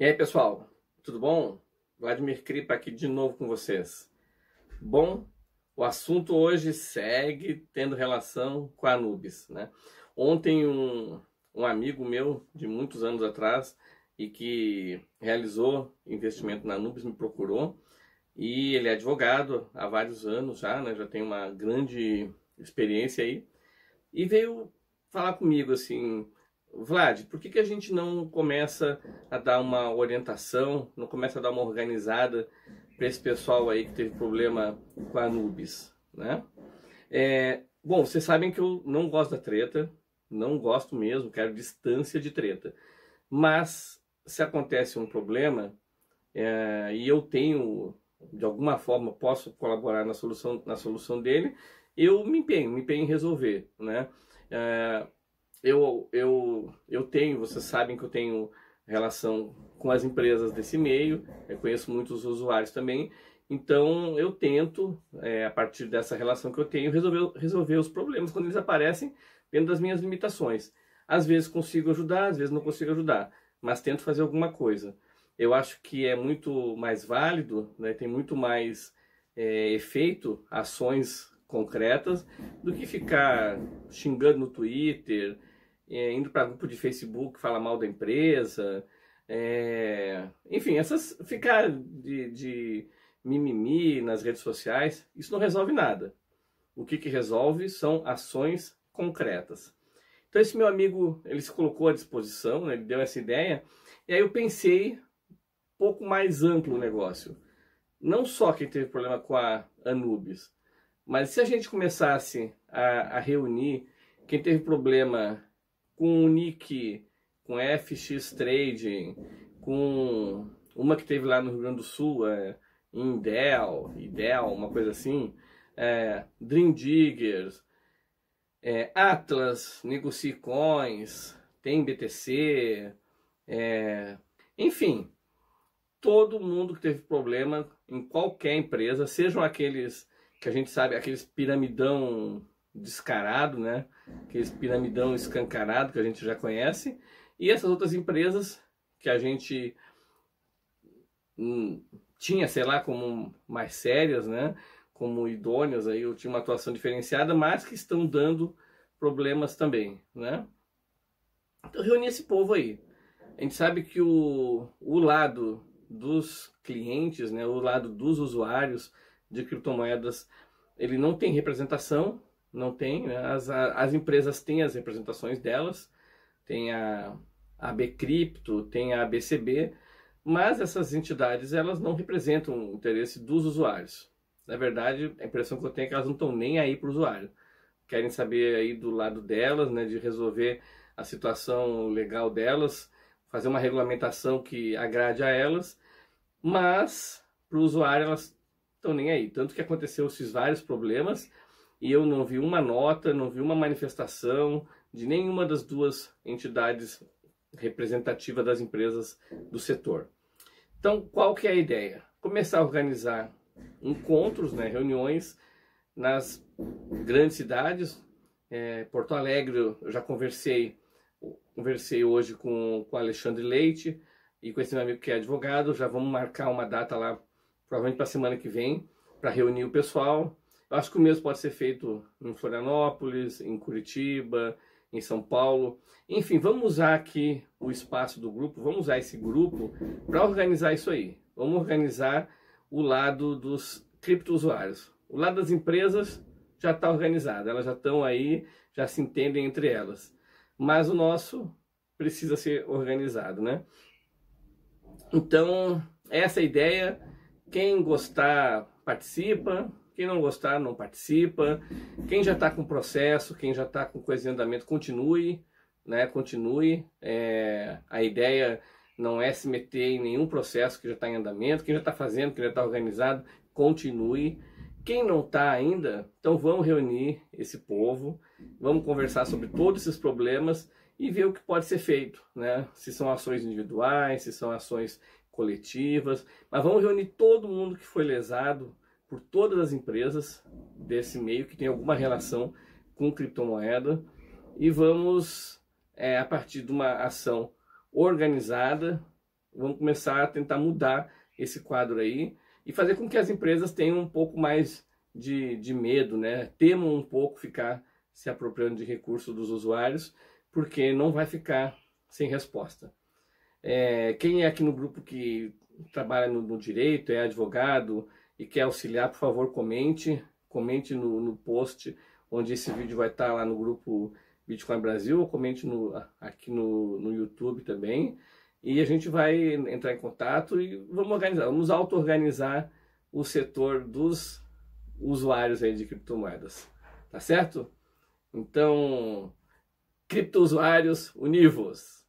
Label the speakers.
Speaker 1: E aí, pessoal, tudo bom? Vladimir Kripa aqui de novo com vocês. Bom, o assunto hoje segue tendo relação com a Anubis, né? Ontem um, um amigo meu de muitos anos atrás e que realizou investimento na Anubis me procurou e ele é advogado há vários anos já, né? Já tem uma grande experiência aí e veio falar comigo assim, Vlad, por que, que a gente não começa a dar uma orientação, não começa a dar uma organizada para esse pessoal aí que teve problema com a Anubis, né? É, bom, vocês sabem que eu não gosto da treta, não gosto mesmo, quero distância de treta. Mas se acontece um problema é, e eu tenho, de alguma forma, posso colaborar na solução, na solução dele, eu me empenho, me empenho em resolver, né? É, eu, eu, eu tenho, vocês sabem que eu tenho relação com as empresas desse meio, eu conheço muitos usuários também, então eu tento, é, a partir dessa relação que eu tenho, resolver, resolver os problemas quando eles aparecem dentro das minhas limitações. Às vezes consigo ajudar, às vezes não consigo ajudar, mas tento fazer alguma coisa. Eu acho que é muito mais válido, né, tem muito mais é, efeito ações concretas do que ficar xingando no Twitter, é, indo para grupo de Facebook falar mal da empresa, é, enfim, essas ficar de, de, mimimi nas redes sociais, isso não resolve nada. O que, que resolve são ações concretas. Então esse meu amigo, ele se colocou à disposição, né, ele deu essa ideia, e aí eu pensei um pouco mais amplo o negócio. Não só quem teve problema com a Anubis, mas se a gente começasse a, a reunir quem teve problema com o Nick, com FX Trading, com uma que teve lá no Rio Grande do Sul, é, Indel, Idel, uma coisa assim, é, Dream Diggers, é, Atlas, Negocie Coins, tem BTC, é, enfim, todo mundo que teve problema em qualquer empresa, sejam aqueles que a gente sabe, aqueles piramidão descarado, né? Aquele piramidão escancarado que a gente já conhece. E essas outras empresas que a gente hum, tinha, sei lá, como mais sérias, né? Como idôneas aí, eu tinha uma atuação diferenciada, mas que estão dando problemas também, né? Então reuni esse povo aí. A gente sabe que o, o lado dos clientes, né, o lado dos usuários de criptomoedas, ele não tem representação, não tem, né? as, as empresas têm as representações delas, tem a AB Cripto, tem a BCB mas essas entidades elas não representam o interesse dos usuários. Na verdade, a impressão que eu tenho é que elas não estão nem aí para o usuário. Querem saber aí do lado delas, né, de resolver a situação legal delas, fazer uma regulamentação que agrade a elas, mas para o usuário elas estão nem aí. Tanto que aconteceu esses vários problemas e eu não vi uma nota, não vi uma manifestação de nenhuma das duas entidades representativas das empresas do setor. Então, qual que é a ideia? Começar a organizar encontros, né, reuniões nas grandes cidades. É, Porto Alegre, eu já conversei, conversei hoje com, com Alexandre Leite e com esse meu amigo que é advogado. Já vamos marcar uma data lá, provavelmente para a semana que vem, para reunir o pessoal eu acho que o mesmo pode ser feito em Florianópolis, em Curitiba, em São Paulo. Enfim, vamos usar aqui o espaço do grupo, vamos usar esse grupo para organizar isso aí. Vamos organizar o lado dos criptousuários. O lado das empresas já está organizado, elas já estão aí, já se entendem entre elas. Mas o nosso precisa ser organizado, né? Então, essa é a ideia. Quem gostar, participa. Quem não gostar, não participa. Quem já está com processo, quem já está com coisa em andamento, continue, né? Continue. É, a ideia não é se meter em nenhum processo que já está em andamento. Quem já está fazendo, quem já está organizado, continue. Quem não está ainda, então vamos reunir esse povo, vamos conversar sobre todos esses problemas e ver o que pode ser feito, né? Se são ações individuais, se são ações coletivas, mas vamos reunir todo mundo que foi lesado por todas as empresas desse meio que tem alguma relação com criptomoeda e vamos, é, a partir de uma ação organizada, vamos começar a tentar mudar esse quadro aí e fazer com que as empresas tenham um pouco mais de, de medo, né? temam um pouco ficar se apropriando de recursos dos usuários, porque não vai ficar sem resposta. É, quem é aqui no grupo que trabalha no, no direito, é advogado, e quer auxiliar, por favor, comente. Comente no, no post onde esse vídeo vai estar lá no grupo Bitcoin Brasil ou comente no, aqui no, no YouTube também. E a gente vai entrar em contato e vamos organizar, vamos auto-organizar o setor dos usuários aí de criptomoedas. Tá certo? Então, criptousuários univos!